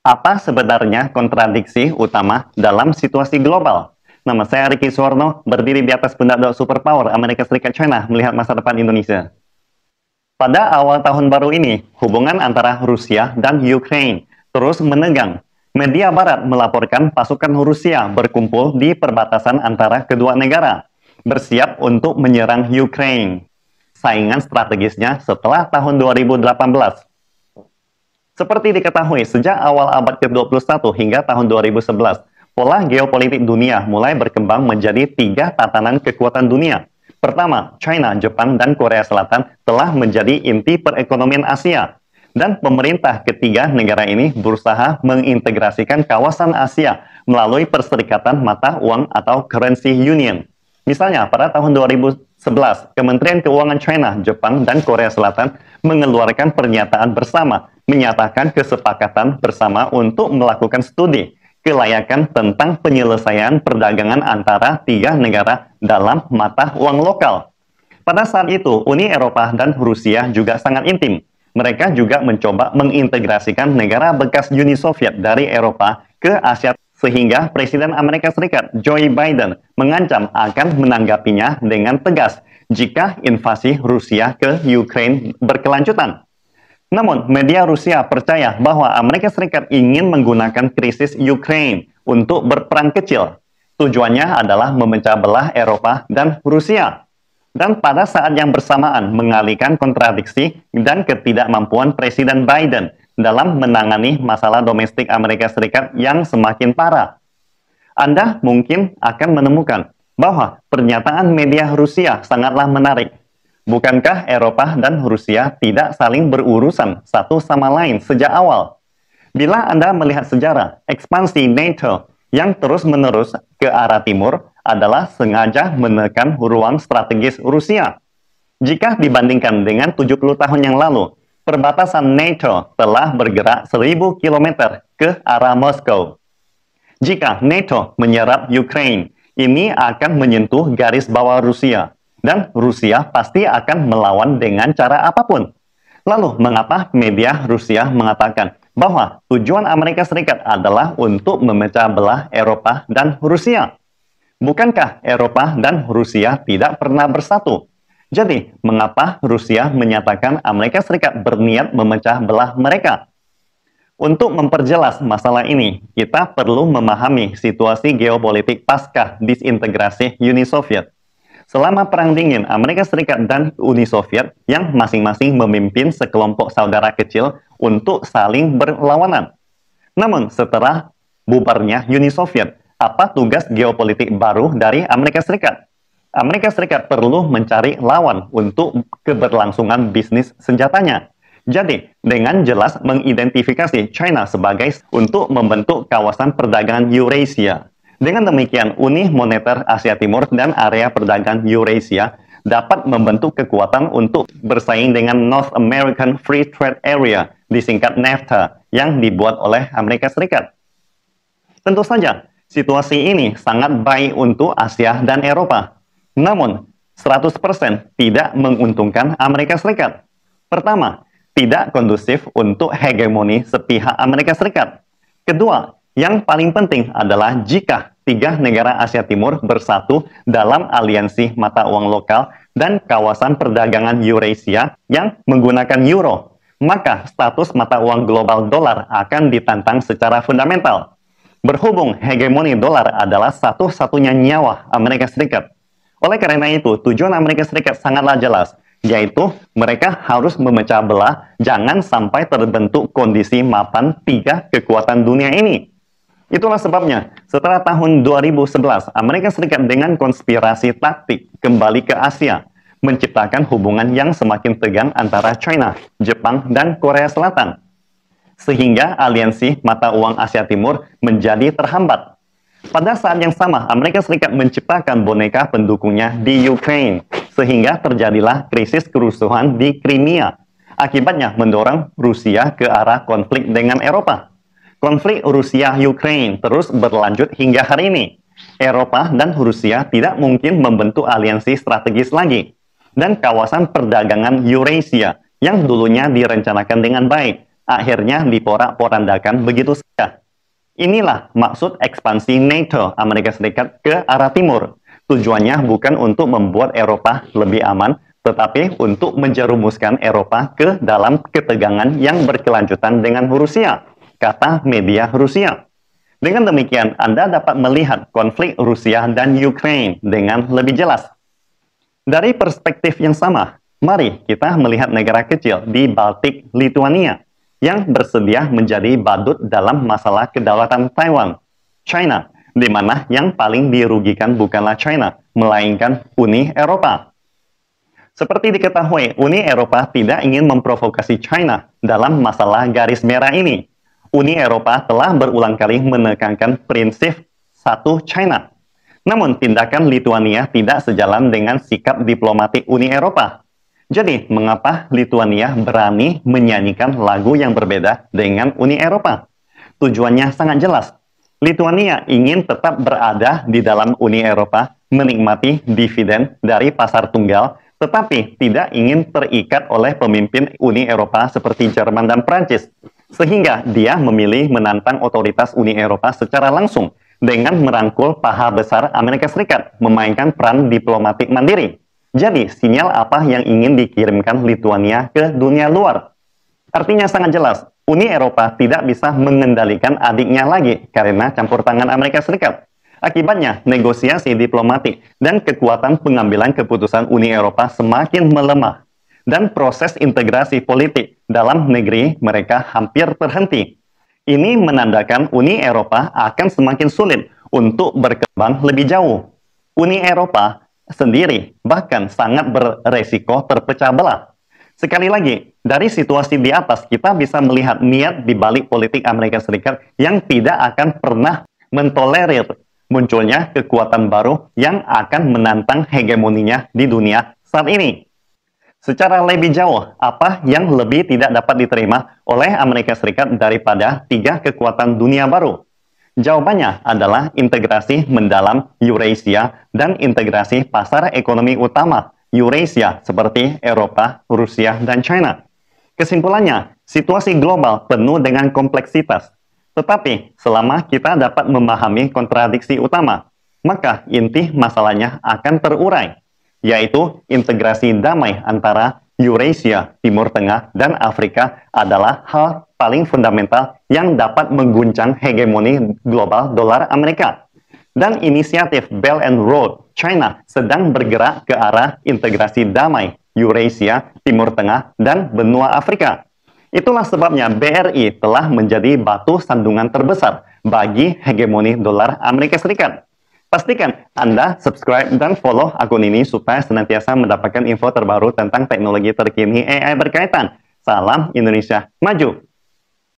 Apa sebenarnya kontradiksi utama dalam situasi global? Nama saya Riki Suwarno, berdiri di atas pundak superpower Amerika Serikat China melihat masa depan Indonesia. Pada awal tahun baru ini, hubungan antara Rusia dan Ukraine terus menegang. Media Barat melaporkan pasukan Rusia berkumpul di perbatasan antara kedua negara, bersiap untuk menyerang Ukraine. Saingan strategisnya setelah tahun 2018 seperti diketahui, sejak awal abad ke-21 hingga tahun 2011, pola geopolitik dunia mulai berkembang menjadi tiga tatanan kekuatan dunia. Pertama, China, Jepang, dan Korea Selatan telah menjadi inti perekonomian Asia. Dan pemerintah ketiga negara ini berusaha mengintegrasikan kawasan Asia melalui perserikatan mata uang atau currency union. Misalnya, pada tahun 2000, 11. Kementerian Keuangan China, Jepang, dan Korea Selatan mengeluarkan pernyataan bersama, menyatakan kesepakatan bersama untuk melakukan studi kelayakan tentang penyelesaian perdagangan antara tiga negara dalam mata uang lokal. Pada saat itu, Uni Eropa dan Rusia juga sangat intim. Mereka juga mencoba mengintegrasikan negara bekas Uni Soviet dari Eropa ke Asia sehingga Presiden Amerika Serikat Joe Biden mengancam akan menanggapinya dengan tegas jika invasi Rusia ke Ukraine berkelanjutan. Namun, media Rusia percaya bahwa Amerika Serikat ingin menggunakan krisis Ukraine untuk berperang kecil. Tujuannya adalah memecah belah Eropa dan Rusia dan pada saat yang bersamaan mengalihkan kontradiksi dan ketidakmampuan Presiden Biden dalam menangani masalah domestik Amerika Serikat yang semakin parah. Anda mungkin akan menemukan bahwa pernyataan media Rusia sangatlah menarik. Bukankah Eropa dan Rusia tidak saling berurusan satu sama lain sejak awal? Bila Anda melihat sejarah ekspansi NATO yang terus-menerus ke arah timur adalah sengaja menekan ruang strategis Rusia. Jika dibandingkan dengan 70 tahun yang lalu, perbatasan NATO telah bergerak 1000 km ke arah Moskow. Jika NATO menyerap Ukraine, ini akan menyentuh garis bawah Rusia, dan Rusia pasti akan melawan dengan cara apapun. Lalu, mengapa media Rusia mengatakan bahwa tujuan Amerika Serikat adalah untuk memecah belah Eropa dan Rusia? Bukankah Eropa dan Rusia tidak pernah bersatu? Jadi, mengapa Rusia menyatakan Amerika Serikat berniat memecah belah mereka? Untuk memperjelas masalah ini, kita perlu memahami situasi geopolitik pasca disintegrasi Uni Soviet. Selama Perang Dingin, Amerika Serikat dan Uni Soviet yang masing-masing memimpin sekelompok saudara kecil untuk saling berlawanan. Namun, setelah bubarnya Uni Soviet, apa tugas geopolitik baru dari Amerika Serikat. Amerika Serikat perlu mencari lawan untuk keberlangsungan bisnis senjatanya. Jadi, dengan jelas mengidentifikasi China sebagai untuk membentuk kawasan perdagangan Eurasia. Dengan demikian, Uni Moneter Asia Timur dan area perdagangan Eurasia dapat membentuk kekuatan untuk bersaing dengan North American Free Trade Area, disingkat NAFTA, yang dibuat oleh Amerika Serikat. Tentu saja, Situasi ini sangat baik untuk Asia dan Eropa. Namun, 100% tidak menguntungkan Amerika Serikat. Pertama, tidak kondusif untuk hegemoni sepihak Amerika Serikat. Kedua, yang paling penting adalah jika tiga negara Asia Timur bersatu dalam aliansi mata uang lokal dan kawasan perdagangan Eurasia yang menggunakan euro, maka status mata uang global dolar akan ditantang secara fundamental. Berhubung hegemoni dolar adalah satu-satunya nyawa Amerika Serikat. Oleh karena itu, tujuan Amerika Serikat sangatlah jelas, yaitu mereka harus memecah belah jangan sampai terbentuk kondisi mapan tiga kekuatan dunia ini. Itulah sebabnya, setelah tahun 2011, Amerika Serikat dengan konspirasi taktik kembali ke Asia, menciptakan hubungan yang semakin tegang antara China, Jepang, dan Korea Selatan sehingga aliansi mata uang Asia Timur menjadi terhambat. Pada saat yang sama, Amerika Serikat menciptakan boneka pendukungnya di Ukraine, sehingga terjadilah krisis kerusuhan di Crimea. Akibatnya mendorong Rusia ke arah konflik dengan Eropa. Konflik Rusia-Ukraine terus berlanjut hingga hari ini. Eropa dan Rusia tidak mungkin membentuk aliansi strategis lagi. Dan kawasan perdagangan Eurasia yang dulunya direncanakan dengan baik akhirnya diporak-porandakan begitu saja. Inilah maksud ekspansi NATO Amerika Serikat ke arah timur. Tujuannya bukan untuk membuat Eropa lebih aman, tetapi untuk menjerumuskan Eropa ke dalam ketegangan yang berkelanjutan dengan Rusia, kata media Rusia. Dengan demikian, Anda dapat melihat konflik Rusia dan Ukraine dengan lebih jelas. Dari perspektif yang sama, mari kita melihat negara kecil di Baltik, Lithuania yang bersedia menjadi badut dalam masalah kedaulatan Taiwan, China, di mana yang paling dirugikan bukanlah China, melainkan Uni Eropa. Seperti diketahui, Uni Eropa tidak ingin memprovokasi China dalam masalah garis merah ini. Uni Eropa telah berulang kali menekankan prinsip satu China. Namun, tindakan Lituania tidak sejalan dengan sikap diplomatik Uni Eropa. Jadi, mengapa Lithuania berani menyanyikan lagu yang berbeda dengan Uni Eropa? Tujuannya sangat jelas. Lithuania ingin tetap berada di dalam Uni Eropa, menikmati dividen dari pasar tunggal, tetapi tidak ingin terikat oleh pemimpin Uni Eropa seperti Jerman dan Prancis. Sehingga dia memilih menantang otoritas Uni Eropa secara langsung dengan merangkul paha besar Amerika Serikat, memainkan peran diplomatik mandiri. Jadi, sinyal apa yang ingin dikirimkan Lituania ke dunia luar? Artinya sangat jelas, Uni Eropa tidak bisa mengendalikan adiknya lagi karena campur tangan Amerika Serikat. Akibatnya, negosiasi diplomatik dan kekuatan pengambilan keputusan Uni Eropa semakin melemah. Dan proses integrasi politik dalam negeri mereka hampir terhenti. Ini menandakan Uni Eropa akan semakin sulit untuk berkembang lebih jauh. Uni Eropa sendiri bahkan sangat beresiko terpecah belah. Sekali lagi, dari situasi di atas kita bisa melihat niat di balik politik Amerika Serikat yang tidak akan pernah mentolerir munculnya kekuatan baru yang akan menantang hegemoninya di dunia saat ini. Secara lebih jauh, apa yang lebih tidak dapat diterima oleh Amerika Serikat daripada tiga kekuatan dunia baru? Jawabannya adalah integrasi mendalam Eurasia dan integrasi pasar ekonomi utama Eurasia seperti Eropa, Rusia, dan China. Kesimpulannya, situasi global penuh dengan kompleksitas. Tetapi, selama kita dapat memahami kontradiksi utama, maka inti masalahnya akan terurai, yaitu integrasi damai antara Eurasia, Timur Tengah, dan Afrika adalah hal paling fundamental yang dapat mengguncang hegemoni global dolar Amerika. Dan inisiatif Belt and Road China sedang bergerak ke arah integrasi damai Eurasia, Timur Tengah, dan benua Afrika. Itulah sebabnya BRI telah menjadi batu sandungan terbesar bagi hegemoni dolar Amerika Serikat. Pastikan Anda subscribe dan follow akun ini supaya senantiasa mendapatkan info terbaru tentang teknologi terkini AI berkaitan. Salam Indonesia Maju!